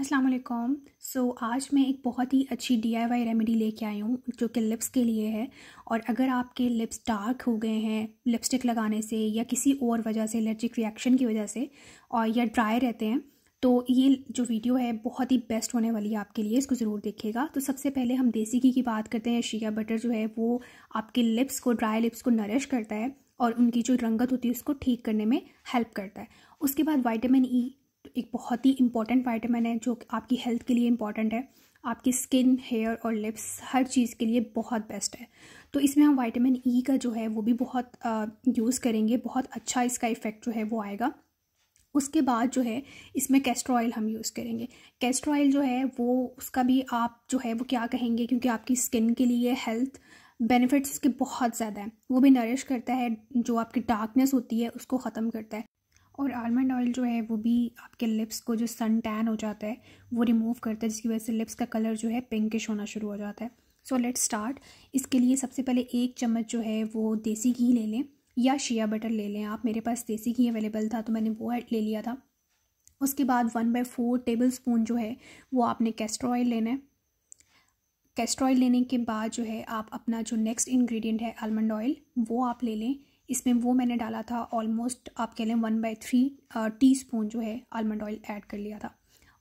अस्सलाम वालेकुम सो आज मैं एक बहुत ही अच्छी डीआईवाई रेमेडी लेके आई हूँ जो कि लिप्स के लिए है और अगर आपके लिप्स डार्क हो गए हैं लिपस्टिक लगाने से या किसी और वजह से एलर्जिक रिएक्शन की वजह से और या ड्राई रहते हैं तो ये जो वीडियो है बहुत ही बेस्ट होने वाली है आपके लिए इसको ज़रूर देखिएगा तो सबसे पहले हम देसी घी की बात करते हैं शिया बटर जो है वो आपके लिप्स को ड्राई लिप्स को नरिश करता है और उनकी जो रंगत होती है उसको ठीक करने में हेल्प करता है उसके बाद वाइटामिन ई e एक बहुत ही इंपॉर्टेंट वाइटामिन है जो आपकी हेल्थ के लिए इंपॉर्टेंट है आपकी स्किन हेयर और लिप्स हर चीज़ के लिए बहुत बेस्ट है तो इसमें हम वाइटामिन ई e का जो है वो भी बहुत यूज़ करेंगे बहुत अच्छा इसका इफ़ेक्ट जो है वो आएगा उसके बाद जो है इसमें कैस्टर ऑयल हम यूज़ करेंगे कैस्टर ऑयल जो है वो उसका भी आप जो है वो क्या कहेंगे क्योंकि आपकी स्किन के लिए हेल्थ बेनिफिट्स के बहुत ज़्यादा हैं वो भी नरिश करता है जो आपकी डार्कनेस होती है उसको ख़त्म करता है और आलमंड ऑयल जो है वो भी आपके लिप्स को जो सन टैन हो जाता है वो रिमूव करता है जिसकी वजह से लिप्स का कलर जो है पिंकिश होना शुरू हो जाता है सो लेट स्टार्ट इसके लिए सबसे पहले एक चम्मच जो है वो देसी घी ले लें या शिया बटर ले लें आप मेरे पास देसी घी अवेलेबल था तो मैंने वो ले लिया था उसके बाद one by four tablespoon जो है वो आपने कैस्टर ऑयल लेना है कैस्टर ऑयल लेने के बाद जो है आप अपना जो नेक्स्ट इंग्रेडिएंट है आलमंड ऑयल वो आप ले लें इसमें वो मैंने डाला था ऑलमोस्ट आप कह लें one by three teaspoon जो है आलमंड ऑयल ऐड कर लिया था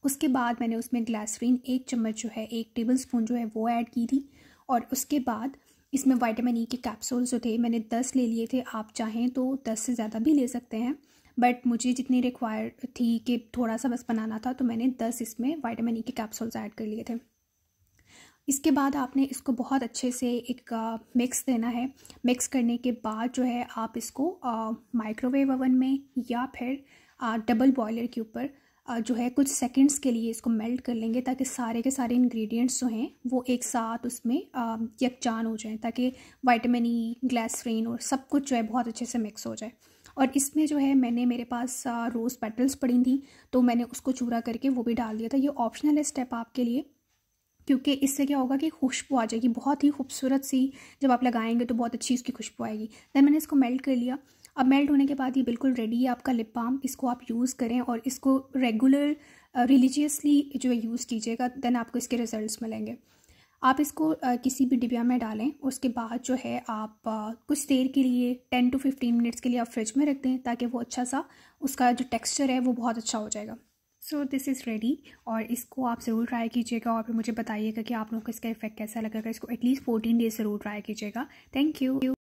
उसके बाद मैंने उसमें ग्लासरीन एक चम्मच जो है एक टेबल स्पून जो है वो ऐड की थी और उसके बाद इसमें वाइटामिन ई e के कैप्सूल्स जो थे मैंने दस ले लिए थे आप चाहें तो दस से ज़्यादा भी ले सकते हैं बट मुझे जितनी रिक्वायर थी कि थोड़ा सा बस बनाना था तो मैंने दस इसमें वाइटामिन ई e के कैप्सूल्स ऐड कर लिए थे इसके बाद आपने इसको बहुत अच्छे से एक मिक्स देना है मिक्स करने के बाद जो है आप इसको माइक्रोवेव ओवन में या फिर आ, डबल बॉयलर के ऊपर जो है कुछ सेकंड्स के लिए इसको मेल्ट कर लेंगे ताकि सारे के सारे इंग्रेडिएंट्स जो हैं वो एक साथ उसमें यकजान हो जाएं ताकि वाइटामिन ई ग्लासरीन और सब कुछ जो है बहुत अच्छे से मिक्स हो जाए और इसमें जो है मैंने मेरे पास रोज़ पेटल्स पड़ी थी तो मैंने उसको चूरा करके वो भी डाल दिया था ये ऑप्शनल है स्टेप आपके लिए क्योंकि इससे क्या होगा कि खुशबू आ जाएगी बहुत ही खूबसूरत सी जब आप लगाएंगे तो बहुत अच्छी इसकी खुशबू आएगी दैन मैंने इसको मेल्ट कर लिया अब मेल्ट होने के बाद ये बिल्कुल रेडी है आपका लिप बाम इसको आप यूज़ करें और इसको रेगुलर रिलीजियसली uh, जो है यूज़ कीजिएगा दैन आपको इसके रिजल्ट्स मिलेंगे आप इसको uh, किसी भी डिबिया में डालें उसके बाद जो है आप uh, कुछ देर के लिए टेन टू फिफ्टीन मिनट्स के लिए आप फ्रिज में रख दें ताकि वो अच्छा सा उसका जो टेक्स्चर है वो बहुत अच्छा हो जाएगा सो दिस इज़ रेडी और इसको आप ज़रूर ट्राई कीजिएगा और फिर मुझे बताइएगा कि आप लोगों को इसका इफेक्ट कैसा लगेगा इसको एटलीस्ट फोर्टीन डेज ज़रूर ट्राई कीजिएगा थैंक यू